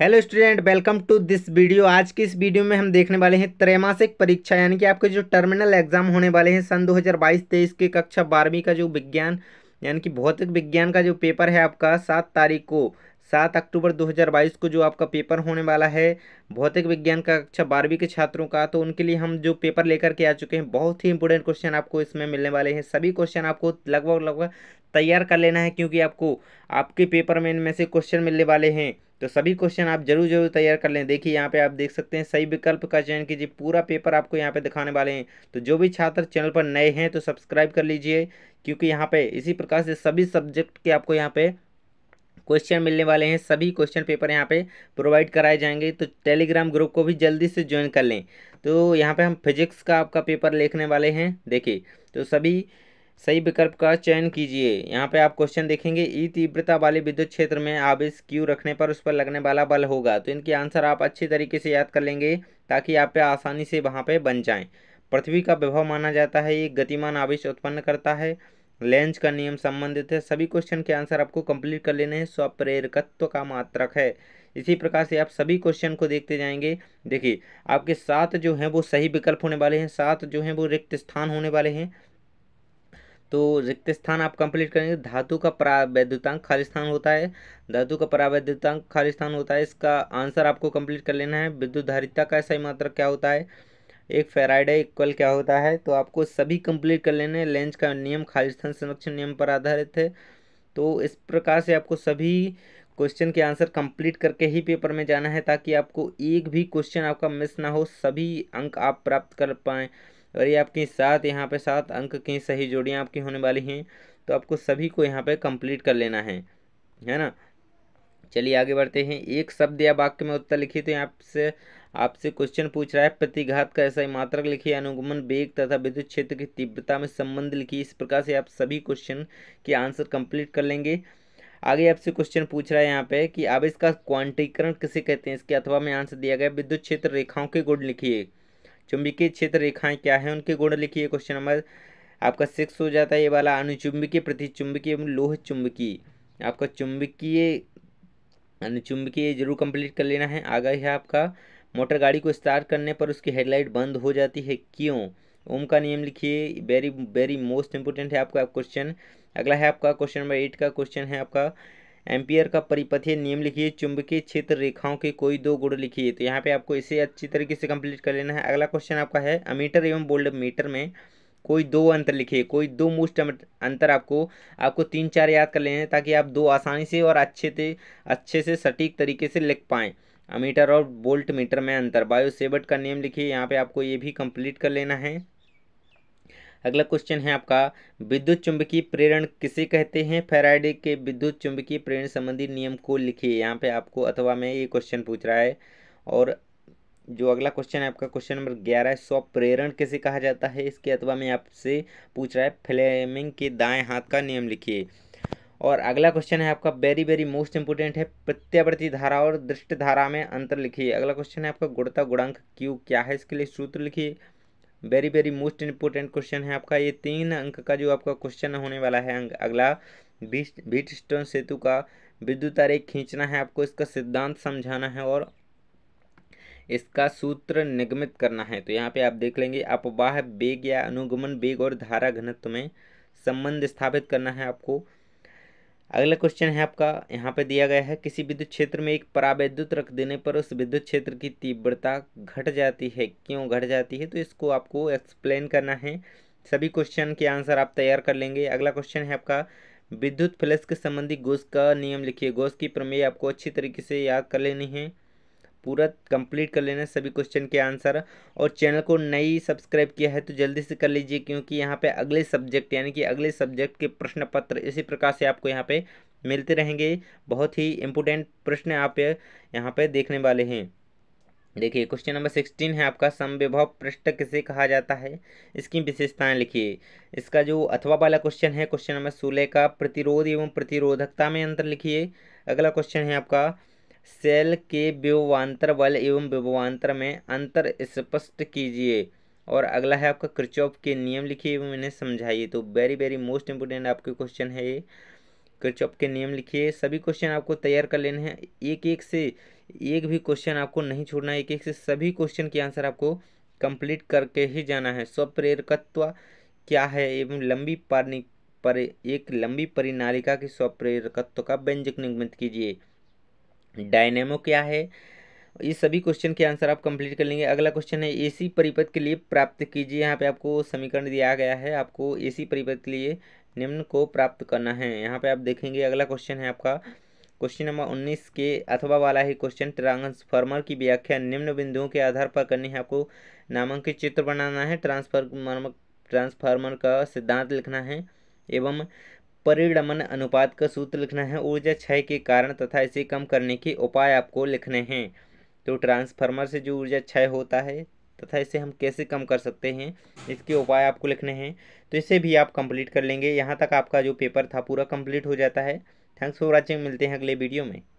hello student welcome to this video आज की इस वीडियो में हम देखने वाले हैं त्रैमासिक परीक्षा यानी कि आपके जो टर्मिनल एग्जाम होने वाले हैं सन 2022-23 के कक्षा बारहवीं का जो विज्ञान यानी कि भौतिक विज्ञान का जो पेपर है आपका सात तारीख को सात अक्टूबर 2022 को जो आपका पेपर होने वाला है भौतिक विज्ञान का कक्षा बारहवीं के छात्रों का तो उनके लिए हम जो पेपर लेकर के आ चुके हैं बहुत ही इंपॉर्टेंट क्वेश्चन आपको इसमें मिलने वाले हैं सभी क्वेश्चन आपको लगभग लगभग तैयार कर लेना है क्योंकि आपको आपके पेपर में इनमें से क्वेश्चन मिलने वाले हैं तो सभी क्वेश्चन आप जरूर जरूर तैयार कर लें देखिए यहाँ पे आप देख सकते हैं सही विकल्प का चयन कीजिए पूरा पेपर आपको यहाँ पे दिखाने वाले हैं तो जो भी छात्र चैनल पर नए हैं तो सब्सक्राइब कर लीजिए क्योंकि यहाँ पे इसी प्रकार से सभी सब्जेक्ट के आपको यहाँ पे क्वेश्चन मिलने वाले हैं सभी क्वेश्चन पेपर यहाँ पे प्रोवाइड कराए जाएंगे तो टेलीग्राम ग्रुप को भी जल्दी से ज्वाइन कर लें तो यहाँ पे हम फिजिक्स का आपका पेपर लिखने वाले हैं देखिए तो सभी सही विकल्प का चयन कीजिए यहाँ पे आप क्वेश्चन देखेंगे ई तीव्रता वाले विद्युत क्षेत्र में आवेश क्यू रखने पर उस पर लगने वाला बल होगा तो इनके आंसर आप अच्छी तरीके से याद कर लेंगे ताकि आप पे आसानी से वहाँ पे बन जाएं पृथ्वी का विभव माना जाता है ये गतिमान आवेश उत्पन्न करता है लेंज का नियम संबंधित है सभी क्वेश्चन के आंसर आपको कंप्लीट कर लेने हैं स्वप्रेरकत्व का मात्रक है इसी प्रकार से आप सभी क्वेश्चन को देखते जाएंगे देखिए आपके सात जो हैं वो सही विकल्प होने वाले हैं सात जो हैं वो रिक्त स्थान होने वाले हैं तो रिक्त स्थान आप कंप्लीट करेंगे धातु का प्रावैधतांक खाली स्थान होता है धातु का प्रावैधतांक खाली स्थान होता है इसका आंसर आपको कंप्लीट कर लेना है विद्युत धारिता का सही मात्रा क्या होता है एक फेराइडे इक्वल क्या होता है तो आपको सभी कंप्लीट कर लेने लेंज का नियम खाली स्थान संरक्षण नियम पर आधारित है तो इस प्रकार से आपको सभी क्वेश्चन के आंसर कंप्लीट करके ही पेपर में जाना है ताकि आपको एक भी क्वेश्चन आपका मिस ना हो सभी अंक आप प्राप्त कर पाएँ और ये आपकी सात यहाँ पे सात अंक की सही जोड़ियाँ आपकी होने वाली हैं तो आपको सभी को यहाँ पे कंप्लीट कर लेना है है ना चलिए आगे बढ़ते हैं एक शब्द या वाक्य में उत्तर लिखिए तो आपसे आपसे क्वेश्चन पूछ रहा है प्रतिघात का ऐसा ही मात्रक लिखिए अनुगमन वेग तथा विद्युत क्षेत्र की तीव्रता में संबंध लिखिए इस प्रकार से आप सभी क्वेश्चन के आंसर कंप्लीट कर लेंगे आगे आपसे क्वेश्चन पूछ रहा है यहाँ पे कि आप इसका क्वांटीकरण किसे कहते हैं इसके अथवा में आंसर दिया गया विद्युत क्षेत्र रेखाओं के गुण लिखिए चुंबकीय क्षेत्र रेखाएं क्या है उनके गुण लिखिए क्वेश्चन नंबर आपका सिक्स हो जाता है ये वाला अनुचुंबकीय प्रति एवं लोह चुंबकीय आपका चुंबकीय अनुचुंबकीय जरूर कंप्लीट कर लेना है आगे है आपका मोटर गाड़ी को स्टार्ट करने पर उसकी हेडलाइट बंद हो जाती है क्यों ओम का नियम लिखिए वेरी वेरी मोस्ट इंपॉर्टेंट है आपका क्वेश्चन अगला है आपका क्वेश्चन नंबर एट का क्वेश्चन है आपका एम्पियर का परिपथीय नियम लिखिए चुंबकीय क्षेत्र रेखाओं के कोई दो गुण लिखिए तो यहाँ पे आपको इसे अच्छी तरीके से कंप्लीट कर लेना है अगला क्वेश्चन आपका है अमीटर एवं बोल्ड मीटर में कोई दो अंतर लिखिए कोई दो मोस्ट अंतर आपको आपको तीन चार याद कर लेना है ताकि आप दो आसानी से और अच्छे से अच्छे से सटीक तरीके से लिख पाएँ अमीटर और बोल्ट मीटर में अंतर बायोसेबट का नियम लिखिए यहाँ पे आपको ये भी कंप्लीट कर लेना है अगला क्वेश्चन है आपका विद्युत चुंबकीय प्रेरण किसे कहते हैं फेराडे के विद्युत चुंबकीय प्रेरण संबंधी नियम को लिखिए यहाँ पे आपको अथवा में ये क्वेश्चन पूछ रहा है और जो अगला क्वेश्चन है आपका क्वेश्चन नंबर ग्यारह है स्व प्रेरण किसे कहा जाता है इसके अथवा में आपसे पूछ रहा है फ्लेमिंग के दाएँ हाथ का नियम लिखिए और अगला क्वेश्चन है आपका वेरी वेरी मोस्ट इंपोर्टेंट है प्रत्यावर्ती धारा और दृष्ट धारा में अंतर लिखिए अगला क्वेश्चन है आपका गुणता गुणांक क्यू क्या है इसके लिए सूत्र लिखिए very very most important question है आपका ये तीन अंक का जो आपका क्वेश्चन होने वाला है अगला बीट स्टोन सेतु का विद्युत आरेख खींचना है आपको इसका सिद्धांत समझाना है और इसका सूत्र निगमित करना है तो यहाँ पे आप देख लेंगे अपवाह वेग या अनुगमन वेग और धारा घनत्व में संबंध स्थापित करना है आपको अगला क्वेश्चन है आपका यहाँ पे दिया गया है किसी विद्युत क्षेत्र में एक परावैद्युत रख देने पर उस विद्युत क्षेत्र की तीव्रता घट जाती है क्यों घट जाती है तो इसको आपको एक्सप्लेन करना है सभी क्वेश्चन के आंसर आप तैयार कर लेंगे अगला क्वेश्चन है आपका विद्युत फ्लक्स के संबंधी गोश का नियम लिखिए गोश की प्रमेय आपको अच्छी तरीके से याद कर लेनी है पूरा कंप्लीट कर लेना सभी क्वेश्चन के आंसर और चैनल को नई सब्सक्राइब किया है तो जल्दी से कर लीजिए क्योंकि यहाँ पे अगले सब्जेक्ट यानी कि अगले सब्जेक्ट के प्रश्न पत्र इसी प्रकार से आपको यहाँ पे मिलते रहेंगे बहुत ही इम्पोर्टेंट प्रश्न आप यहाँ पे देखने वाले हैं देखिए क्वेश्चन नंबर सिक्सटीन है आपका समविभव पृष्ठ किसे कहा जाता है इसकी विशेषताएं लिखिए इसका जो अथवा वाला क्वेश्चन है क्वेश्चन नंबर सोलह का प्रतिरोध एवं प्रतिरोधकता में अंतर लिखिए अगला क्वेश्चन है आपका सेल के विभवान्तर बल एवं विभवान्तर में अंतर स्पष्ट कीजिए और अगला है आपका क्रिचॉप के नियम लिखिए एवं इन्हें समझाइए तो वेरी वेरी मोस्ट इंपोर्टेंट आपके क्वेश्चन है ये क्रिचॉप के नियम लिखिए सभी क्वेश्चन आपको तैयार कर लेने हैं एक एक से एक भी क्वेश्चन आपको नहीं छोड़ना एक एक से सभी क्वेश्चन के आंसर आपको कंप्लीट करके ही जाना है स्वप्रेरकत्व क्या है एवं लंबी पारणी पर एक लंबी परिनालिका के स्वप्रेरकत्व का व्यंजक निगमित कीजिए डायनेमो क्या है ये सभी क्वेश्चन के आंसर आप कंप्लीट कर लेंगे अगला क्वेश्चन है एसी परिपथ के लिए प्राप्त कीजिए यहाँ पे आपको समीकरण दिया गया है आपको एसी परिपथ के लिए निम्न को प्राप्त करना है यहाँ पे आप देखेंगे अगला क्वेश्चन है आपका क्वेश्चन नंबर उन्नीस के अथवा वाला ही क्वेश्चन ट्रांसफार्मर की व्याख्या निम्न बिंदुओं के आधार पर करनी है आपको नामांकित चित्र बनाना है ट्रांसफार्मर ट्रांसफार्मर का सिद्धांत लिखना है एवं परिणमन अनुपात का सूत्र लिखना है ऊर्जा क्षय के कारण तथा इसे कम करने के उपाय आपको लिखने हैं तो ट्रांसफार्मर से जो ऊर्जा क्षय होता है तथा इसे हम कैसे कम कर सकते हैं इसके उपाय आपको लिखने हैं तो इसे भी आप कंप्लीट कर लेंगे यहाँ तक आपका जो पेपर था पूरा कंप्लीट हो जाता है थैंक्स फॉर वॉचिंग मिलते हैं अगले वीडियो में